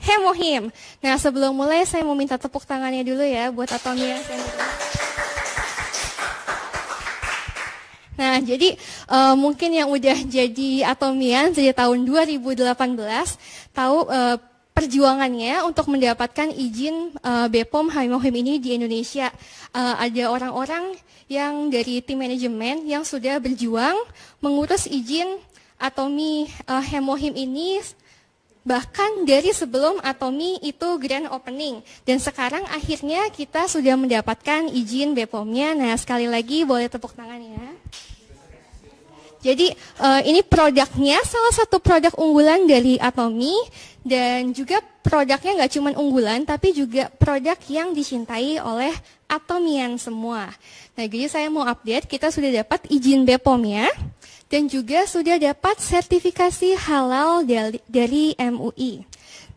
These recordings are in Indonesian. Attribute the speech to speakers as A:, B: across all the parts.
A: Hemohim. Nah sebelum mulai saya mau minta tepuk tangannya dulu ya buat Atomia. Nah jadi uh, mungkin yang udah jadi Atomian sejak tahun 2018 tahu uh, perjuangannya untuk mendapatkan izin uh, eh, BPOM Hemohim ini di Indonesia. Uh, ada orang-orang yang dari tim manajemen yang sudah berjuang mengurus izin Atomi uh, Hemohim ini bahkan dari sebelum Atomi itu grand opening dan sekarang akhirnya kita sudah mendapatkan izin BPOM-nya. Nah, sekali lagi boleh tepuk tangan ya. Jadi eh, ini produknya salah satu produk unggulan dari Atomi dan juga produknya nggak cuma unggulan tapi juga produk yang dicintai oleh Atomian semua. Nah, jadi saya mau update kita sudah dapat izin BPOM ya dan juga sudah dapat sertifikasi halal dari, MUI.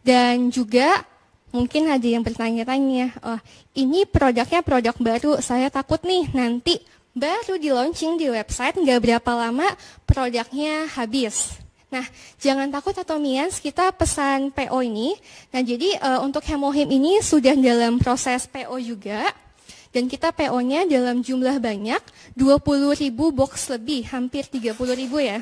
A: Dan juga mungkin ada yang bertanya-tanya, oh ini produknya produk baru, saya takut nih nanti baru di launching di website nggak berapa lama produknya habis. Nah, jangan takut atau mians, kita pesan PO ini. Nah, jadi e, untuk Hemohim ini sudah dalam proses PO juga. Dan kita PO-nya dalam jumlah banyak, 20.000 box lebih, hampir 30.000 ya.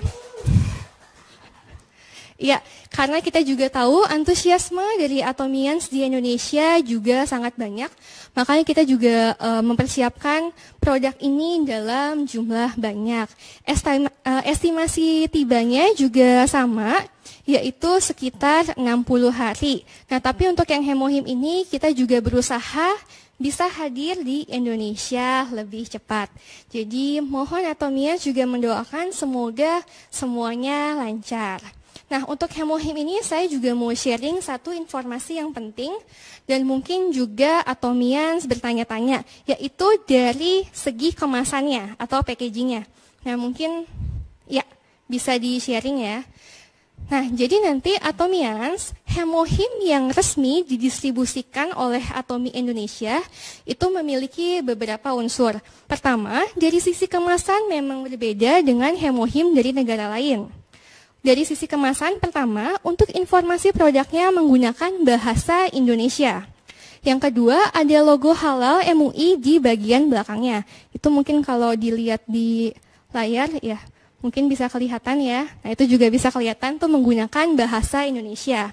A: Iya, karena kita juga tahu antusiasme dari Atomians di Indonesia juga sangat banyak. Makanya kita juga uh, mempersiapkan produk ini dalam jumlah banyak. Estim uh, estimasi tibanya juga sama, yaitu sekitar 60 hari. Nah, tapi untuk yang hemohim ini kita juga berusaha bisa hadir di Indonesia lebih cepat. Jadi mohon atomians juga mendoakan semoga semuanya lancar. Nah, untuk hemohim ini saya juga mau sharing satu informasi yang penting dan mungkin juga atomians bertanya-tanya, yaitu dari segi kemasannya atau packagingnya. Nah, mungkin ya bisa di-sharing ya. Nah, jadi nanti Atomians, hemohim yang resmi didistribusikan oleh Atomi Indonesia itu memiliki beberapa unsur. Pertama, dari sisi kemasan memang berbeda dengan hemohim dari negara lain. Dari sisi kemasan pertama, untuk informasi produknya menggunakan bahasa Indonesia. Yang kedua ada logo halal MUI di bagian belakangnya. Itu mungkin kalau dilihat di layar ya mungkin bisa kelihatan ya. Nah itu juga bisa kelihatan tuh menggunakan bahasa Indonesia.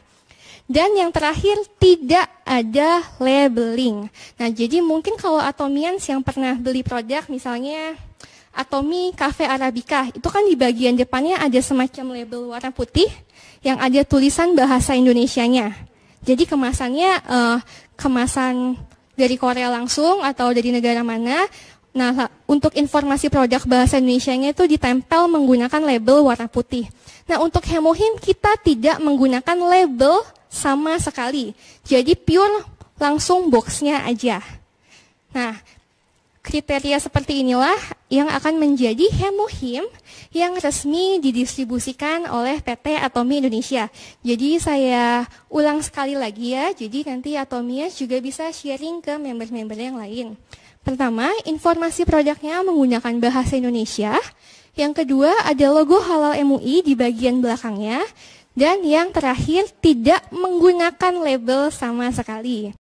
A: Dan yang terakhir tidak ada labeling. Nah jadi mungkin kalau Atomians yang pernah beli produk misalnya atau cafe arabica itu kan di bagian depannya ada semacam label warna putih yang ada tulisan bahasa Indonesianya. Jadi kemasannya uh, kemasan dari Korea langsung atau dari negara mana. Nah, untuk informasi produk bahasa Indonesianya itu ditempel menggunakan label warna putih. Nah, untuk hemohim kita tidak menggunakan label sama sekali. Jadi pure langsung boxnya aja. Nah, Kriteria seperti inilah yang akan menjadi hemohim yang resmi didistribusikan oleh PT Atomi Indonesia. Jadi saya ulang sekali lagi ya, jadi nanti Atomia juga bisa sharing ke member-member yang lain. Pertama, informasi produknya menggunakan bahasa Indonesia. Yang kedua, ada logo halal MUI di bagian belakangnya. Dan yang terakhir, tidak menggunakan label sama sekali.